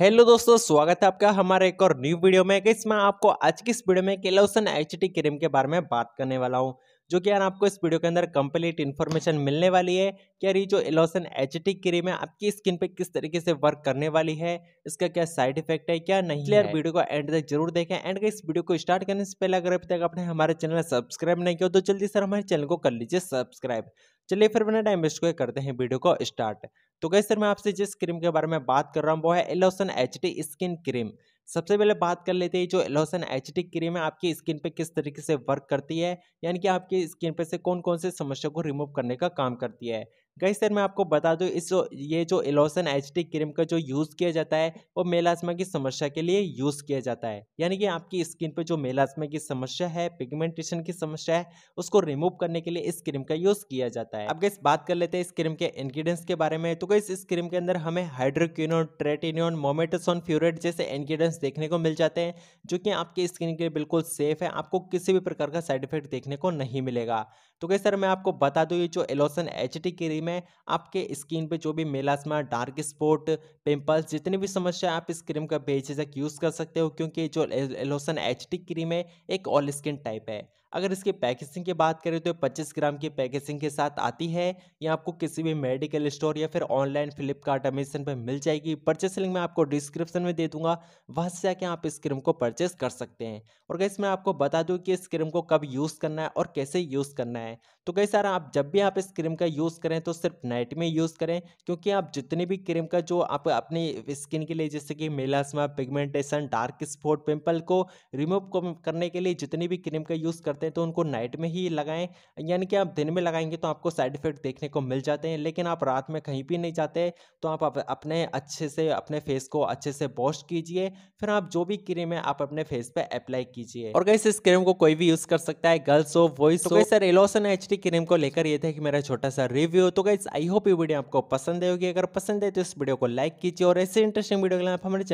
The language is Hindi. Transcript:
हेलो दोस्तों स्वागत है आपका हमारे एक और न्यू वीडियो में कि इसमें आपको आज की इस वीडियो में केलोसन एच टी क्रीम के बारे में बात करने वाला हूँ जो कि यार आपको इस वीडियो के अंदर कंप्लीट इन्फॉर्मेशन मिलने वाली है कि यार ये जो एलोसन एच टी क्रीम है आपकी स्किन पे किस तरीके से वर्क करने वाली है इसका क्या साइड इफेक्ट है क्या नहीं यार वीडियो को एंड तक जरूर देखें एंड इस वीडियो को स्टार्ट करने से पहले अगर अभी तक आपने हमारे चैनल सब्सक्राइब नहीं किया तो जल्दी सर हमारे चैनल को कर लीजिए सब्सक्राइब चलिए फिर बिना टाइम वेस्ट हुए करते हैं वीडियो को स्टार्ट तो गई सर मैं आपसे जिस क्रीम के बारे में बात कर रहा हूँ वो है एलोसन एच स्किन क्रीम सबसे पहले बात कर लेते हैं जो एलोसन एच क्रीम है आपकी स्किन पे किस तरीके से वर्क करती है यानी कि आपकी स्किन पे से कौन कौन से समस्या को रिमूव करने का काम करती है गई सर मैं आपको बता दूँ इस जो ये जो एलोसन एच क्रीम का जो यूज़ किया जाता है वो मेलास्मा की समस्या के लिए यूज़ किया जाता है यानी कि आपकी स्किन पे जो मेलास्मा की समस्या है पिगमेंटेशन की समस्या है उसको रिमूव करने के लिए इस क्रीम का यूज़ किया जाता है अब गई बात कर लेते हैं इस क्रीम के इन्ग्रीडियंट्स के बारे में तो गई इस क्रीम के अंदर हमें हाइड्रोक्यूनोन ट्रेटिनियन मोमेटोसोन फ्यूरेट जैसे इन्ग्रीडियंट्स देखने को मिल जाते हैं जो कि आपके स्किन के लिए बिल्कुल सेफ है आपको किसी भी प्रकार का साइड इफेक्ट देखने को नहीं मिलेगा तो कैसे सर मैं आपको बता दूँ ये जो एलोसन एच टी क्रीम है आपके स्किन पे जो भी मेलास्मा डार्क स्पॉट पिंपल्स जितनी भी समस्या आप इस क्रीम का बेझिझक यूज़ कर सकते हो क्योंकि जो एलोसन एच टी क्रीम है एक ऑल स्किन टाइप है अगर इसकी पैकेजिंग की बात करें तो 25 ग्राम की पैकेजिंग के साथ आती है या आपको किसी भी मेडिकल स्टोर या फिर ऑनलाइन फ्लिपकार्ट अमेजन पर मिल जाएगी परचेस लिंक मैं आपको डिस्क्रिप्शन में दे दूंगा वह वहाँ से जाके आप इस क्रीम को परचेस कर सकते हैं और गैस मैं आपको बता दूँ कि इस क्रीम को कब यूज़ करना है और कैसे यूज़ करना है तो गई सर आप जब भी आप इस क्रीम का यूज़ करें तो सिर्फ नाइट में यूज़ करें क्योंकि आप जितने भी क्रीम का जो आप अपनी स्किन के लिए जैसे कि melasma pigmentation dark spot pimple को रिमूव करने के लिए जितनी भी क्रीम का यूज़ करते हैं तो उनको नाइट में ही लगाएं यानी कि आप दिन में लगाएंगे तो आपको साइड इफेक्ट देखने को मिल जाते हैं लेकिन आप रात में कहीं भी नहीं जाते तो आप अपने अच्छे से अपने फेस को अच्छे से वॉश कीजिए फिर आप जो भी क्रीम है आप अपने फेस पे अप्लाई कीजिए और गैस इस क्रीम को कोई भी यूज कर सकता है गर्ल्स हो बॉयज तो हो sir Elosone H D cream को लेकर ये था कि मेरा छोटा सा रिव्यू तो गई आई होप ये वीडियो आपको पसंद है होगी अगर पसंद है तो इस वीडियो को लाइक कीजिए और ऐसे इंटरेस्टिंग वीडियो के लिए आप हमारे